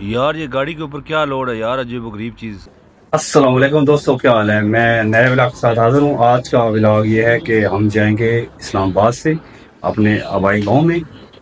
यार ये गाड़ी के ऊपर क्या लोड है यार अजीब गरीब चीज़ असलम दोस्तों क्या हाल है मैं नए ब्लाग के साथ हाजिर हूँ आज का ब्लाग ये है कि हम जाएंगे इस्लामाबाद से अपने आबाई गांव में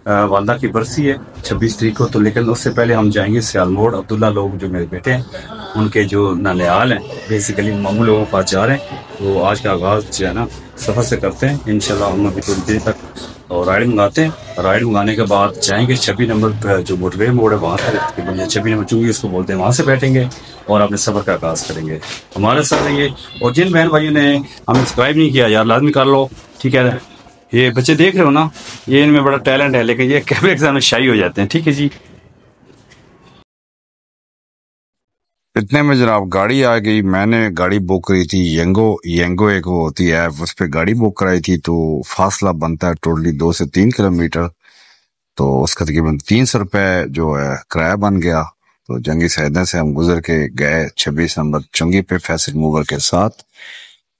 वालदा की बरसी है छब्बीस तरीक को तो लेकिन उससे पहले हम जाएंगे सियालमोड़ अब्दुल्ला लोग जो मेरे बेटे हैं उनके जो नालेहाल हैं बेसिकली मामू लोगों के पास जा रहे हैं तो आज का आगाज़ जो है ना सफ़र से करते हैं इन हम अभी थोड़ी देर तक और राइड मंगाते हैं राइड मंगाने के बाद जाएंगे छब्बी नंबर पर जो मोटरवे मोड़ है वहाँ पर तकरीबन छब्बी नंबर चूँगी उसको बोलते हैं वहाँ से बैठेंगे और अपने सफ़र का आगाज़ करेंगे हमारे साथ रहेंगे और जिन बहन भाइयों ने हमें सब्सक्राइब नहीं किया यार लाजमी कर लो ठीक है ये बच्चे देख रहे हो ना ये इनमें बड़ा टैलेंट है लेकिन ये कैमरे एग्जाम में शाही हो जाते हैं ठीक है जी इतने में जनाब गाड़ी आ गई मैंने गाड़ी बुक करी थी यंगो यंगो एक वो होती है उस पर गाड़ी बुक कराई थी तो फासला बनता है टोटली दो से तीन किलोमीटर तो उसका तकरीबन तीन सौ रुपये जो है किराया बन गया तो जंगी सैदा से हम गुजर के गए छब्बीस नंबर चंगी पे फैसल मूवर के साथ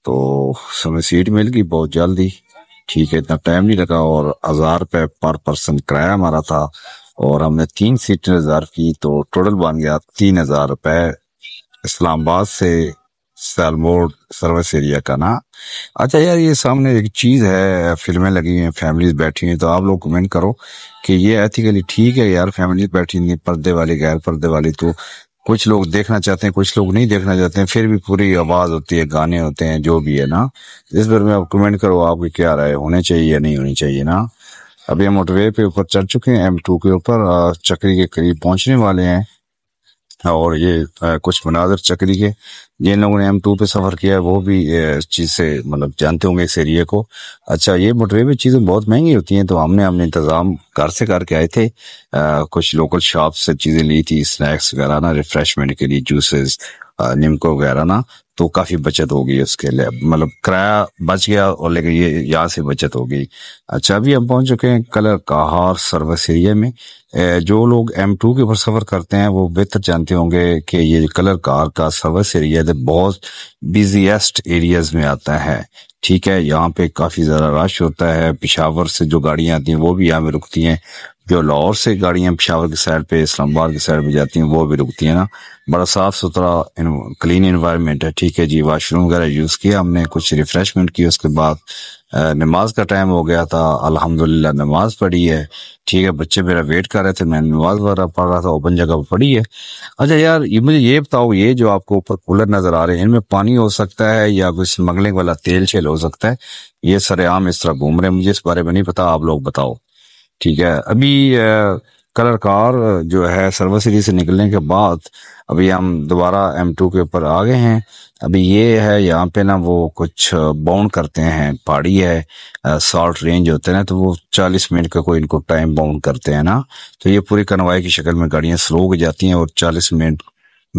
तो हमें सीट मिल गई बहुत जल्दी ठीक है इतना टाइम नहीं लगा और हजार रुपये पर पर्सन किराया हमारा था और हमने तीन सीटें रिजर्व की तो टोटल बन गया तीन हजार रुपये इस्लामाबाद से सैलमोड सर्विस एरिया का ना अच्छा यार ये सामने एक चीज़ है फिल्में लगी हुई हैं फैमिलीज बैठी हैं तो आप लोग कमेंट करो कि ये एथिकली ठीक है यार फैमिली बैठी नहीं पर्दे वाली गैर पर्दे वाली तो कुछ लोग देखना चाहते हैं कुछ लोग नहीं देखना चाहते हैं फिर भी पूरी आवाज होती है गाने होते हैं जो भी है ना इस बार में आप कमेंट करो आपकी क्या राय होने चाहिए या नहीं होनी चाहिए ना अभी हम मोटरवे पे ऊपर चढ़ चुके हैं एम टू के ऊपर चक्री के करीब पहुंचने वाले हैं और ये कुछ मनाजर चक्री के जिन लोगों ने एम टू पे सफ़र किया है वो भी इस चीज़ से मतलब जानते होंगे इस एरिए को अच्छा ये में चीज़ें बहुत महंगी होती हैं तो हमने हमने इंतज़ाम घर से करके आए थे आ, कुछ लोकल शॉप से चीज़ें ली थी स्नैक्स वगैरह ना रिफ्रेशमेंट के लिए जूसेस निमको वगैरह ना तो काफी बचत होगी उसके लिए मतलब किराया बच गया और लेकिन ये यहाँ से बचत होगी अच्छा अभी हम पहुंच चुके हैं कलर कहार सर्विस एरिया में जो लोग एम टू के ऊपर सफर करते हैं वो बेहतर जानते होंगे कि ये कलर कार का सर्विस एरिया तो बहुत बिजीएस्ट एरियाज में आता है ठीक है यहाँ पे काफी ज्यादा रश होता है पिशावर से जो गाड़ियां आती हैं वो भी यहाँ में रुकती हैं जो लाहौर से गाड़ियाँ पिशावर के साइड पे इस्लामाबाद के साइड पे जाती हैं वो भी रुकती हैं ना बड़ा साफ़ सुथरा क्लीन इन्वायरमेंट है ठीक है जी वाशरूम वगैरह यूज़ किया हमने कुछ रिफ़्रेशमेंट की उसके बाद नमाज का टाइम हो गया था अल्हम्दुलिल्लाह नमाज पढ़ी है ठीक है बच्चे मेरा वेट कर रहे थे मैं नमाज वगैरह पढ़ रहा था ओपन जगह पर पढ़ी है अच्छा यार ये मुझे ये बताओ ये जो आपको ऊपर कूलर नजर आ रहे हैं इनमें पानी हो सकता है या कुछ स्मगलिंग वाला तेल शेल हो सकता है ये सरेआम इस तरह घूम रहे हैं मुझे इस बारे में नहीं पता आप लोग बताओ ठीक है अभी कलर कार जो है सर्वर सीरीज से निकलने के बाद अभी हम दोबारा एम टू के ऊपर आ गए हैं अभी ये है यहाँ पे ना वो कुछ बाउंड करते हैं पहाड़ी है शॉर्ट रेंज होते हैं ना तो वो चालीस मिनट का कोई इनको टाइम बाउंड करते हैं ना तो ये पूरी कनवाई की शक्ल में गाड़ियाँ स्लो हो जाती हैं और चालीस मिनट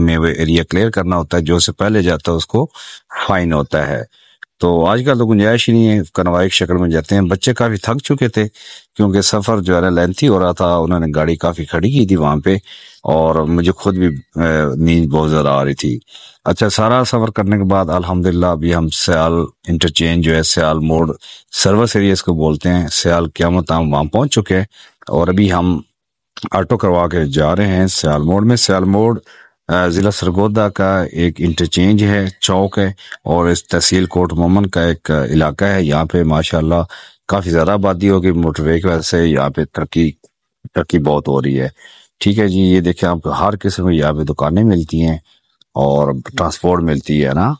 में वो एरिया क्लियर करना होता है जो से पहले जाता है उसको फाइन होता है तो आजकल तो गुंजाइश ही नहीं है कनवाइक शक्ल में जाते हैं बच्चे काफ़ी थक चुके थे क्योंकि सफ़र जो है ना लेंथी हो रहा था उन्होंने गाड़ी काफ़ी खड़ी की थी वहाँ पे और मुझे खुद भी नींद बहुत ज़्यादा आ रही थी अच्छा सारा सफ़र करने के बाद अल्हम्दुलिल्लाह अभी हम सियाल इंटरचेंज जो है सयाल मोड सर्विस एरिया इसको बोलते हैं सियाल क्यामत हम वहाँ पहुँच चुके हैं और अभी हम ऑटो करवा के जा रहे हैं सियाल मोड में सियाल मोड ज़िला सरगोदा का एक इंटरचेंज है चौक है और इस तहसील कोट मोमन का एक इलाका है यहाँ पे माशाल्लाह काफ़ी ज़्यादा आबादी होगी मोटरवे की वजह से यहाँ पे तरक्की तरक्की बहुत हो रही है ठीक है जी ये देखिए आपको हर किस्म की यहाँ पे दुकानें मिलती हैं और ट्रांसपोर्ट मिलती है ना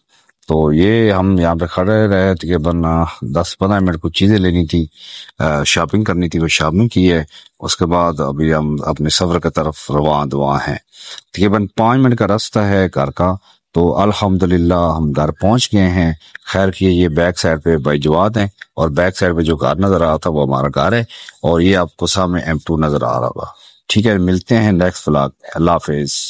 तो ये हम यहाँ पे खड़े रहे तकरीबन दस पंद्रह मिनट कुछ चीज़ें लेनी थी शॉपिंग करनी थी वो शॉपिंग की है उसके बाद अभी हम अपने सफ़र की तरफ रवा दवा हैं तकरीबन पाँच मिनट का रास्ता है घर का तो अल्हम्दुलिल्लाह हम घर पहुंच गए हैं खैर की ये बैक साइड पे जवाद हैं और बैक साइड पे जो घर नज़र आ रहा था वो हमारा घर है और ये आपको सामने एम टू नज़र आ रहा था ठीक है मिलते हैं नेक्स्ट फ्लाग अल्लाह हाफिज़